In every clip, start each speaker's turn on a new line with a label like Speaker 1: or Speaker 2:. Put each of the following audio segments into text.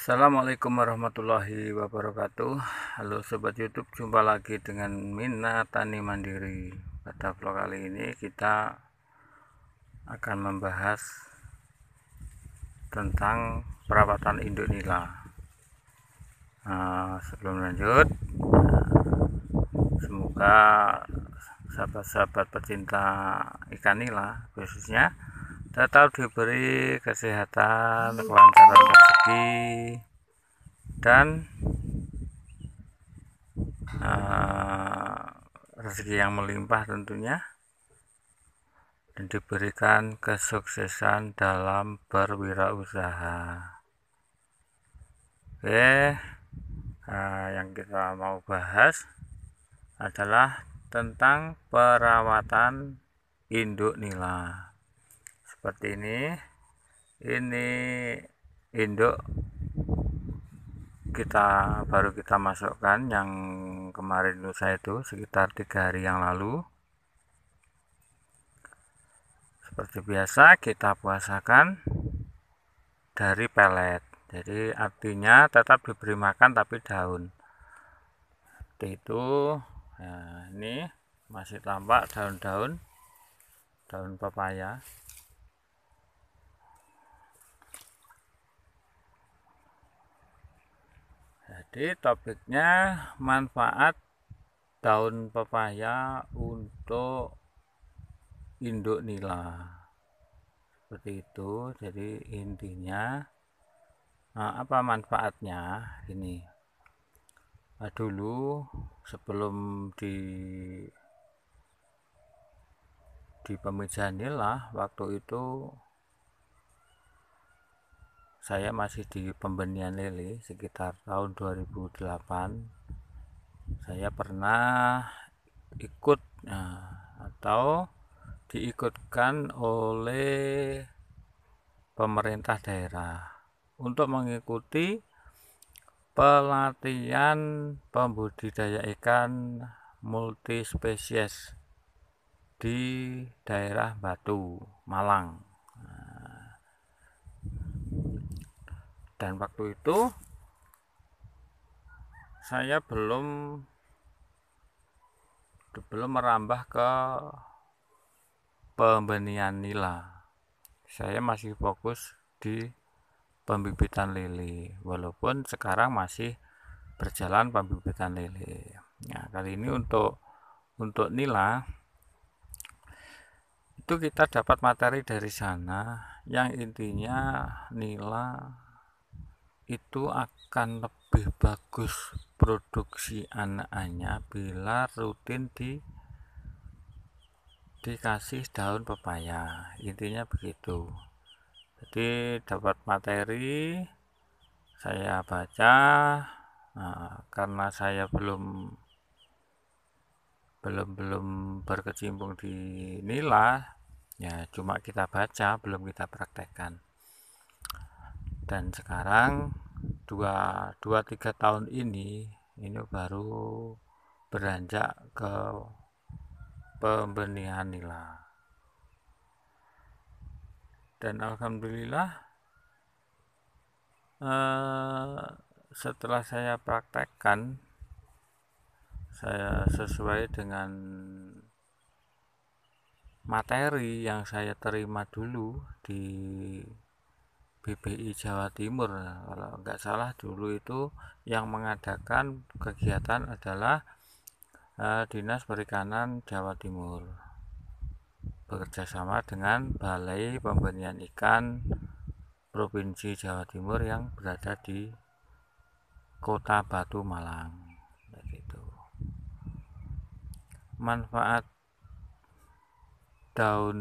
Speaker 1: Assalamualaikum warahmatullahi wabarakatuh Halo Sobat Youtube Jumpa lagi dengan Mina Tani Mandiri Pada vlog kali ini kita Akan membahas Tentang Perawatan nila nah, Sebelum lanjut Semoga Sahabat-sahabat pecinta ikan nila Khususnya tetap diberi kesehatan kelancaran rezeki dan uh, rezeki yang melimpah tentunya dan diberikan kesuksesan dalam berwirausaha oke uh, yang kita mau bahas adalah tentang perawatan induk nila seperti ini ini induk kita baru kita masukkan yang kemarin lusa itu sekitar tiga hari yang lalu seperti biasa kita puasakan dari pelet jadi artinya tetap diberi makan tapi daun seperti itu nah ini masih tampak daun-daun daun pepaya Jadi topiknya manfaat daun pepaya untuk induk nila. Seperti itu. Jadi intinya eh, apa manfaatnya ini? Eh, dulu sebelum di di pemijahan nila waktu itu saya masih di pembenian lele sekitar tahun 2008 saya pernah ikut eh, atau diikutkan oleh pemerintah daerah untuk mengikuti pelatihan pembudidaya ikan multispesies di daerah Batu, Malang. dan waktu itu saya belum belum merambah ke pembenihan nila saya masih fokus di pembibitan lele walaupun sekarang masih berjalan pembibitan lele nah kali ini untuk untuk nila itu kita dapat materi dari sana yang intinya nila itu akan lebih bagus produksi anak-anaknya bila rutin di dikasih daun pepaya intinya begitu jadi dapat materi saya baca nah, karena saya belum belum belum berkecimpung di nila ya cuma kita baca belum kita praktekkan dan sekarang dua dua tiga tahun ini ini baru beranjak ke pembenihan nila dan alhamdulillah eh, setelah saya praktekkan saya sesuai dengan materi yang saya terima dulu di BPI Jawa Timur nah, kalau nggak salah dulu itu yang mengadakan kegiatan adalah eh, Dinas Perikanan Jawa Timur bekerjasama dengan Balai Pembenihan Ikan Provinsi Jawa Timur yang berada di Kota Batu Malang Begitu. manfaat daun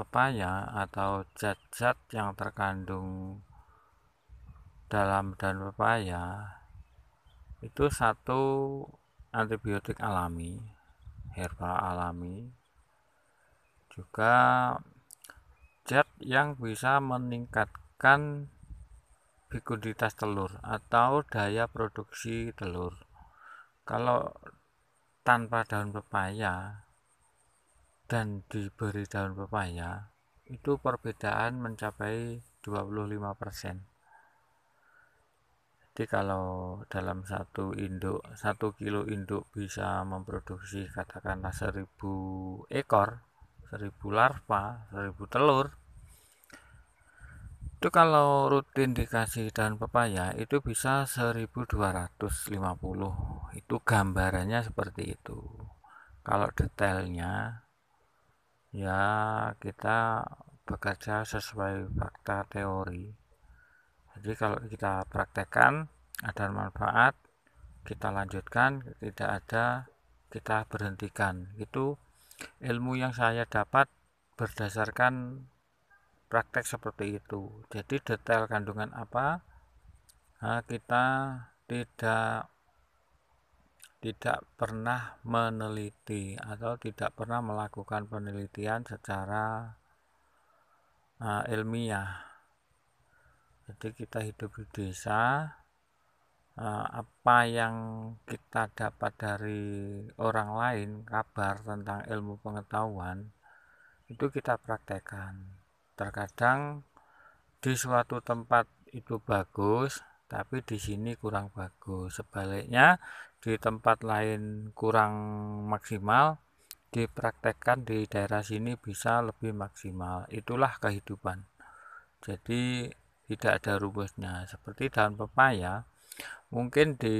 Speaker 1: Pepaya atau zat-zat yang terkandung dalam daun pepaya itu satu antibiotik alami herbal alami juga zat yang bisa meningkatkan fekuiditas telur atau daya produksi telur kalau tanpa daun pepaya dan diberi daun pepaya itu perbedaan mencapai 25%. Jadi kalau dalam satu induk satu kilo induk bisa memproduksi katakanlah 1000 ekor, 1000 larva, 1000 telur. Itu kalau rutin dikasih daun pepaya itu bisa 1250. Itu gambarannya seperti itu. Kalau detailnya ya kita bekerja sesuai fakta teori jadi kalau kita praktekkan ada manfaat kita lanjutkan tidak ada kita berhentikan itu ilmu yang saya dapat berdasarkan praktek seperti itu jadi detail kandungan apa nah, kita tidak tidak pernah meneliti atau tidak pernah melakukan penelitian secara uh, ilmiah. Jadi kita hidup di desa, uh, apa yang kita dapat dari orang lain, kabar tentang ilmu pengetahuan itu kita praktekkan. Terkadang di suatu tempat itu bagus, tapi di sini kurang bagus sebaliknya di tempat lain kurang maksimal dipraktekkan di daerah sini bisa lebih maksimal itulah kehidupan jadi tidak ada rumusnya seperti daun pepaya mungkin di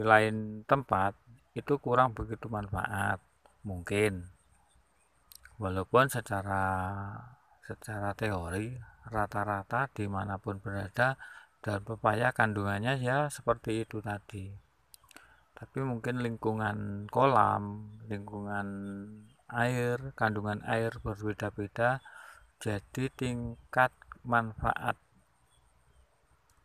Speaker 1: lain tempat itu kurang begitu manfaat mungkin walaupun secara secara teori rata-rata dimanapun berada dan pepaya kandungannya ya seperti itu tadi tapi mungkin lingkungan kolam lingkungan air kandungan air berbeda-beda jadi tingkat manfaat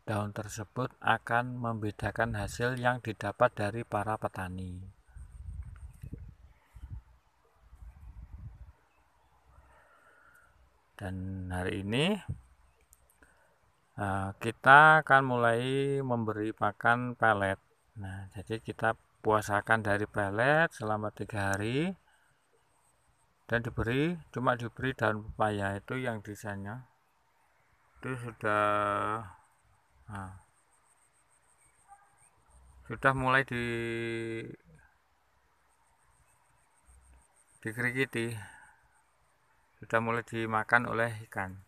Speaker 1: daun tersebut akan membedakan hasil yang didapat dari para petani. Dan hari ini Nah, kita akan mulai memberi pakan pelet. Nah, jadi kita puasakan dari pelet selama tiga hari dan diberi cuma diberi daun pepaya itu yang desainnya itu sudah nah, sudah mulai di dikerikiti sudah mulai dimakan oleh ikan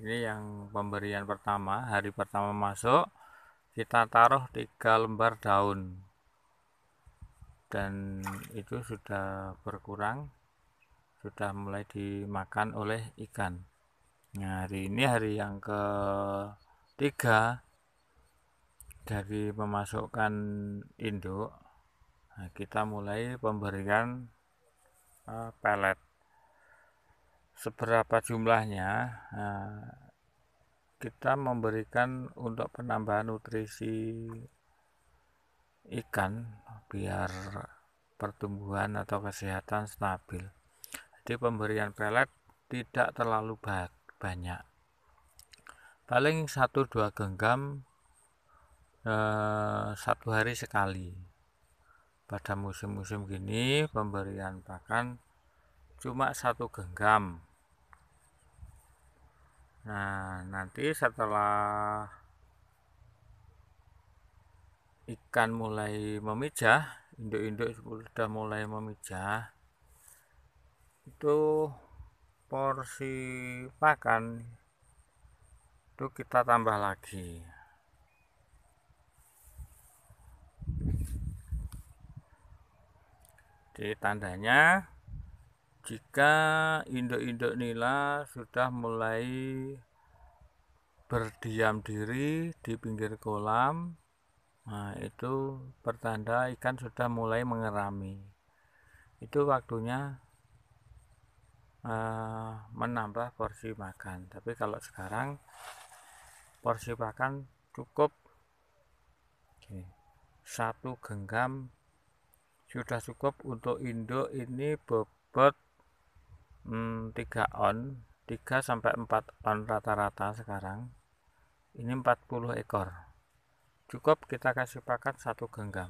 Speaker 1: ini yang pemberian pertama hari pertama masuk kita taruh tiga lembar daun dan itu sudah berkurang sudah mulai dimakan oleh ikan nah, hari ini hari yang ketiga dari memasukkan induk nah, kita mulai pemberian uh, pelet seberapa jumlahnya eh, kita memberikan untuk penambahan nutrisi ikan biar pertumbuhan atau kesehatan stabil jadi pemberian pelet tidak terlalu banyak paling 1-2 genggam eh, satu hari sekali pada musim-musim gini pemberian pakan cuma satu genggam Nah, nanti setelah ikan mulai memijah, induk-induk sudah mulai memijah, itu porsi pakan itu kita tambah lagi. Jadi tandanya jika induk-induk nila sudah mulai berdiam diri di pinggir kolam nah itu pertanda ikan sudah mulai mengerami itu waktunya uh, menambah porsi makan tapi kalau sekarang porsi makan cukup Oke. satu genggam sudah cukup untuk induk ini bobot hmm, 3 on 3 sampai 4 on rata-rata sekarang ini 40 ekor cukup kita kasih pakan satu genggam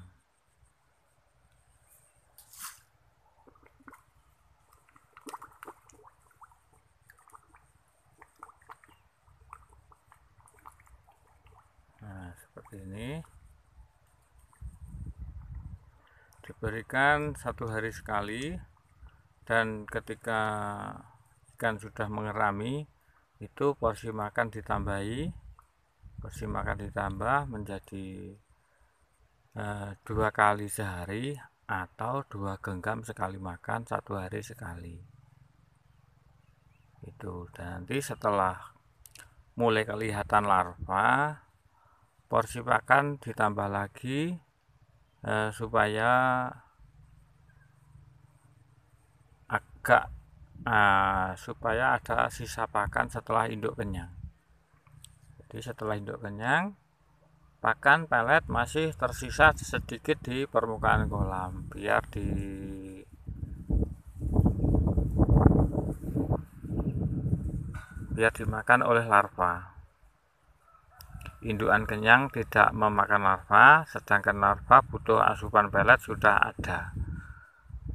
Speaker 1: nah seperti ini diberikan satu hari sekali dan ketika ikan sudah mengerami itu porsi makan ditambahi porsi makan ditambah menjadi e, dua kali sehari atau dua genggam sekali makan satu hari sekali itu dan nanti setelah mulai kelihatan larva porsi makan ditambah lagi e, supaya agak nah, supaya ada sisa pakan setelah induk kenyang jadi setelah induk kenyang pakan pelet masih tersisa sedikit di permukaan kolam biar di biar dimakan oleh larva indukan kenyang tidak memakan larva sedangkan larva butuh asupan pelet sudah ada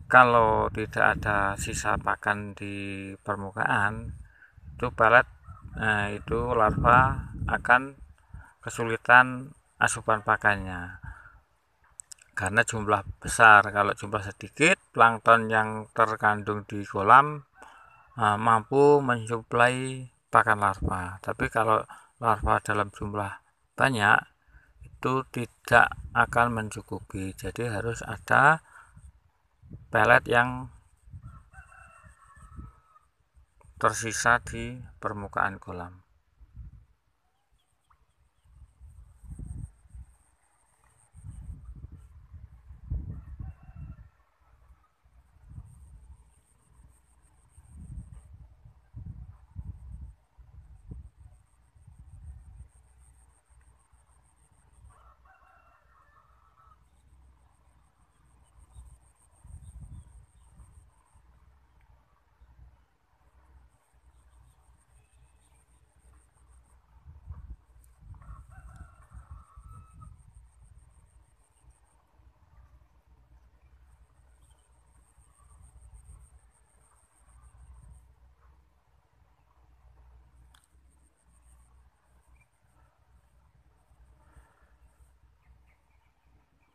Speaker 1: kalau tidak ada sisa pakan di permukaan itu balet nah eh, itu larva akan kesulitan asupan pakannya karena jumlah besar kalau jumlah sedikit plankton yang terkandung di kolam eh, mampu mensuplai pakan larva tapi kalau larva dalam jumlah banyak itu tidak akan mencukupi jadi harus ada pelet yang tersisa di permukaan kolam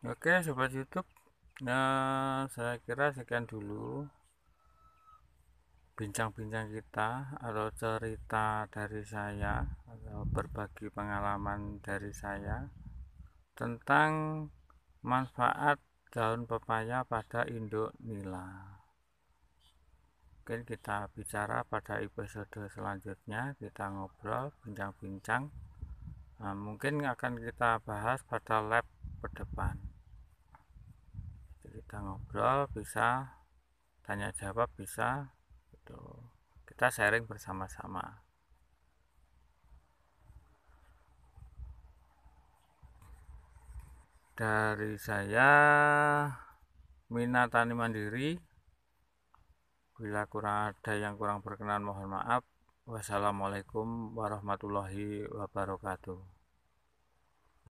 Speaker 1: Oke sobat YouTube, nah saya kira sekian dulu bincang-bincang kita atau cerita dari saya atau berbagi pengalaman dari saya tentang manfaat daun pepaya pada induk nila. Mungkin kita bicara pada episode selanjutnya kita ngobrol bincang-bincang. Nah, mungkin akan kita bahas pada lab ke depan kita ngobrol bisa tanya jawab bisa itu kita sharing bersama-sama dari saya minat Tani Mandiri bila kurang ada yang kurang berkenan mohon maaf wassalamualaikum warahmatullahi wabarakatuh